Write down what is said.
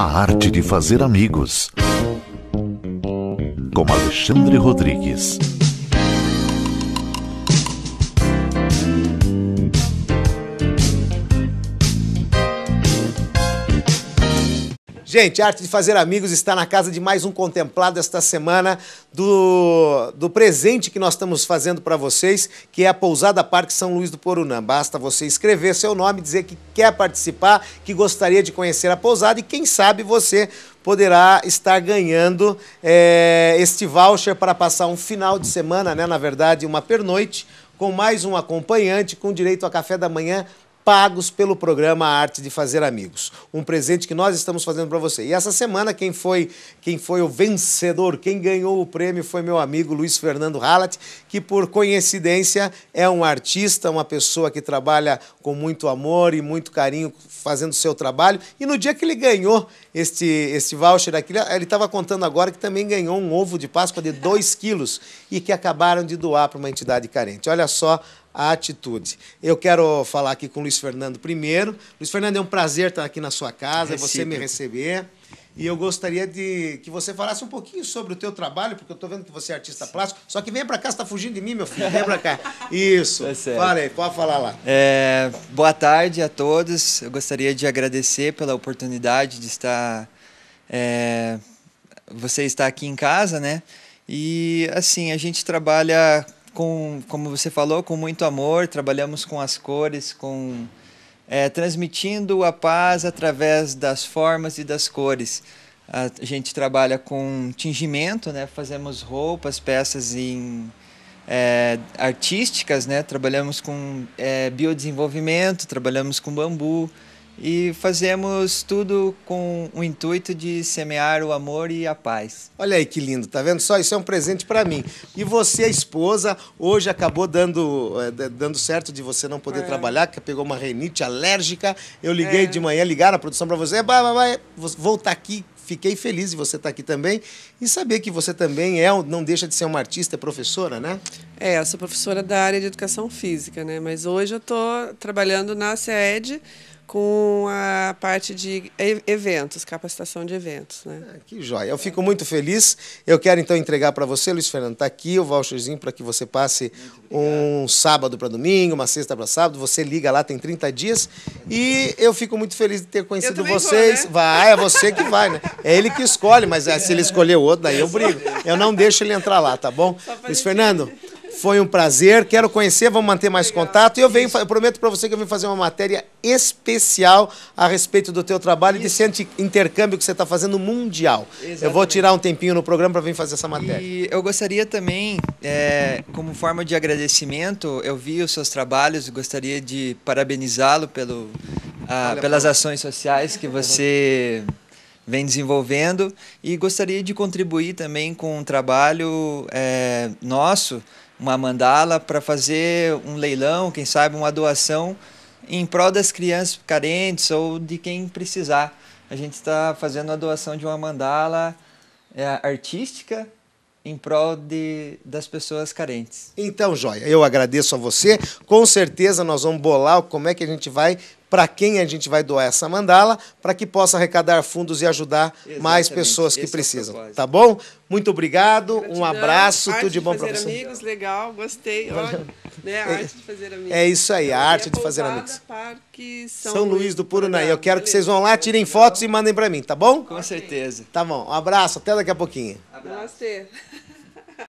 A arte de fazer amigos. Com Alexandre Rodrigues. Gente, a arte de fazer amigos está na casa de mais um contemplado esta semana do, do presente que nós estamos fazendo para vocês, que é a Pousada Parque São Luís do Porunã. Basta você escrever seu nome, dizer que quer participar, que gostaria de conhecer a pousada e quem sabe você poderá estar ganhando é, este voucher para passar um final de semana, né? Na verdade, uma pernoite com mais um acompanhante, com direito a café da manhã pagos pelo programa Arte de Fazer Amigos. Um presente que nós estamos fazendo para você. E essa semana quem foi, quem foi o vencedor, quem ganhou o prêmio foi meu amigo Luiz Fernando Hallat, que por coincidência é um artista, uma pessoa que trabalha com muito amor e muito carinho fazendo o seu trabalho. E no dia que ele ganhou este, este voucher aqui, ele estava contando agora que também ganhou um ovo de Páscoa de 2 quilos e que acabaram de doar para uma entidade carente. Olha só a atitude. Eu quero falar aqui com o Luiz Fernando primeiro. Luiz Fernando, é um prazer estar aqui na sua casa, Recíproco. É você me receber. E eu gostaria de que você falasse um pouquinho sobre o teu trabalho, porque eu estou vendo que você é artista Sim. plástico. Só que vem para cá, você está fugindo de mim, meu filho. Vem para cá. Isso. É Fala aí, pode falar lá. É, boa tarde a todos. Eu gostaria de agradecer pela oportunidade de estar... É, você está aqui em casa, né? E, assim, a gente trabalha com, como você falou, com muito amor, trabalhamos com as cores, com é, transmitindo a paz através das formas e das cores. A gente trabalha com tingimento, né? Fazemos roupas, peças em é, artísticas, né? Trabalhamos com é, biodesenvolvimento, trabalhamos com bambu, e fazemos tudo com o intuito de semear o amor e a paz. Olha aí que lindo, tá vendo só? Isso é um presente para mim. E você, a esposa, hoje acabou dando, é, dando certo de você não poder é. trabalhar, que pegou uma renite alérgica. Eu liguei é. de manhã, ligaram a produção para você, vai, vai, vai, voltar aqui fiquei feliz de você estar tá aqui também e saber que você também é, não deixa de ser uma artista, é professora, né? É, eu sou professora da área de educação física, né? Mas hoje eu estou trabalhando na SED com a parte de eventos, capacitação de eventos. Né? Ah, que joia. Eu fico muito feliz. Eu quero então entregar para você, Luiz Fernando, está aqui o voucherzinho para que você passe um sábado para domingo, uma sexta para sábado. Você liga lá, tem 30 dias. E eu fico muito feliz de ter conhecido vocês. Vou, né? Vai, é você que vai, né? É ele que escolhe, mas é, se ele escolher o outro, daí eu brigo. Eu não deixo ele entrar lá, tá bom? Luiz Fernando. Foi um prazer, quero conhecer, vamos manter mais contato. E eu, venho, eu prometo para você que eu vim fazer uma matéria especial a respeito do teu trabalho Isso. e desse intercâmbio que você está fazendo mundial. Exatamente. Eu vou tirar um tempinho no programa para vir fazer essa matéria. E eu gostaria também, é, como forma de agradecimento, eu vi os seus trabalhos, e gostaria de parabenizá-lo pelo, ah, pelas ações sociais que você vem desenvolvendo e gostaria de contribuir também com um trabalho é, nosso, uma mandala, para fazer um leilão, quem sabe uma doação em prol das crianças carentes ou de quem precisar. A gente está fazendo a doação de uma mandala é, artística em prol de, das pessoas carentes. Então, Joia, eu agradeço a você. Com certeza nós vamos bolar como é que a gente vai para quem a gente vai doar essa mandala, para que possa arrecadar fundos e ajudar Exatamente. mais pessoas que Esse é precisam. É tá bom? Muito obrigado, Gratidão. um abraço, arte tudo de bom para você. amigos, legal, gostei. Olha, né, a é, arte de fazer amigos. É isso aí, a arte é de fazer amigos. Parque São, São Luís, Luís do Purunaí. Eu quero que vocês vão lá, tirem fotos e mandem para mim, tá bom? Com certeza. Tá bom, um abraço, até daqui a pouquinho. Abraço. Namastê.